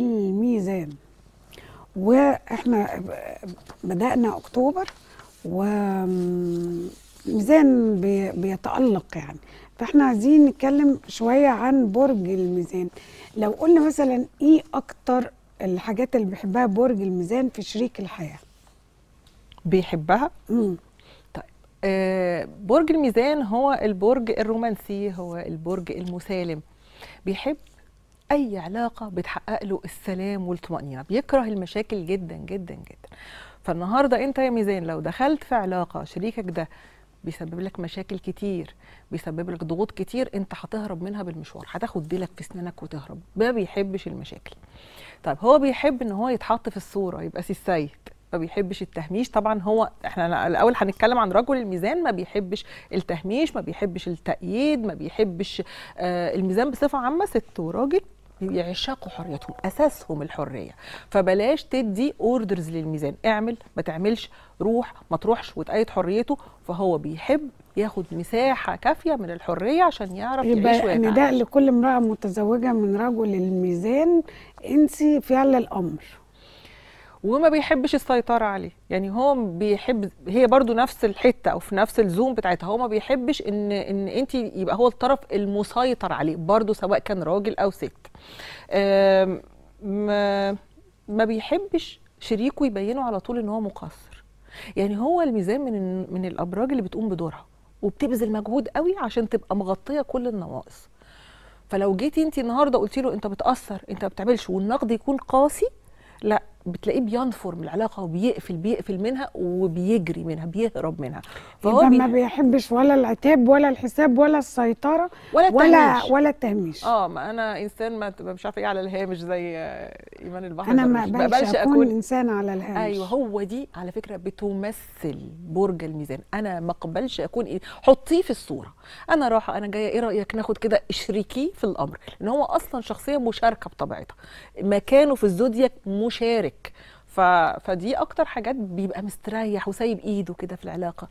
الميزان واحنا بدانا اكتوبر وميزان بيتالق يعني فاحنا عايزين نتكلم شويه عن برج الميزان لو قلنا مثلا ايه اكتر الحاجات اللي بيحبها برج الميزان في شريك الحياه بيحبها امم برج الميزان هو البرج الرومانسي هو البرج المسالم بيحب اي علاقه بتحقق له السلام والطمانينه بيكره المشاكل جدا جدا جدا فالنهارده انت يا ميزان لو دخلت في علاقه شريكك ده بيسبب لك مشاكل كتير بيسبب لك ضغوط كتير انت هتهرب منها بالمشوار هتاخد ديلك في سنانك وتهرب ما بيحبش المشاكل طيب هو بيحب ان هو يتحط في الصوره يبقى سي السيد ما بيحبش التهميش طبعا هو احنا الاول هنتكلم عن رجل الميزان ما بيحبش التهميش ما بيحبش التأييد ما بيحبش آه الميزان بصفه عامه ست وراجل يعشقوا حريتهم اساسهم الحريه فبلاش تدي اوردرز للميزان اعمل ما تعملش روح ما تروحش وتأيد حريته فهو بيحب ياخد مساحة كافية من الحرية عشان يعرف يبقى يعيش ويتعامل نداء يعني لكل امرأة متزوجة من رجل الميزان انسي فعل الأمر وما بيحبش السيطره عليه يعني هو بيحب هي برضو نفس الحته او في نفس الزوم بتاعتها هو ما بيحبش ان ان انت يبقى هو الطرف المسيطر عليه برضو سواء كان راجل او ست ما, ما بيحبش شريكه يبينه على طول ان هو مقصر يعني هو الميزان من من الابراج اللي بتقوم بدورها وبتبذل مجهود قوي عشان تبقى مغطيه كل النواقص فلو جيتي انت النهارده قلتي له انت بتاثر انت ما بتعملش والنقد يكون قاسي لا بتلاقيه بينفر من العلاقه وبيقفل بيقفل منها وبيجري منها بيهرب منها فهو بي... ما بيحبش ولا العتاب ولا الحساب ولا السيطره ولا ولا, ولا التهميش اه ما انا انسان ما مش عارفه ايه على الهامش زي آه، ايمان البحر انا ما بقبلش أكون, اكون انسان على الهامش ايوه هو دي على فكره بتمثل برج الميزان انا ما اقبلش اكون إيه؟ حطيه في الصوره انا راحه انا جايه ايه رايك ناخد كده اشركيه في الامر لان هو اصلا شخصيه مشاركه بطبيعتها مكانه في الزودياك مشارك لك ف... فدي اكتر حاجات بيبقى مستريح وسايب ايده كده في العلاقه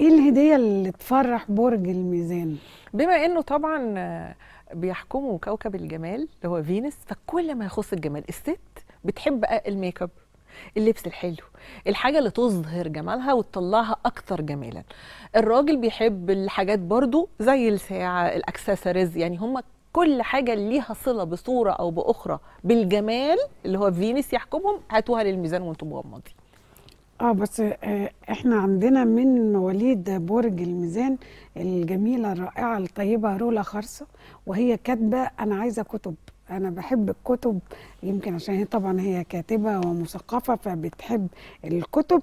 ايه الهديه اللي تفرح برج الميزان بما انه طبعا بيحكموا كوكب الجمال اللي هو فينس فكل ما يخص الجمال الست بتحب الميك اب اللبس الحلو الحاجة اللي تظهر جمالها وتطلعها أكثر جمالا الراجل بيحب الحاجات برضو زي الساعة الأكسسوارز يعني هم كل حاجه ليها صله بصوره او باخرى بالجمال اللي هو فينوس يحكمهم هاتوها للميزان وانتم مغمضين اه بس آه، احنا عندنا من مواليد برج الميزان الجميله الرائعه الطيبه رولا خرصه وهي كاتبه انا عايزه كتب انا بحب الكتب يمكن عشان هي طبعا هي كاتبه ومثقفه فبتحب الكتب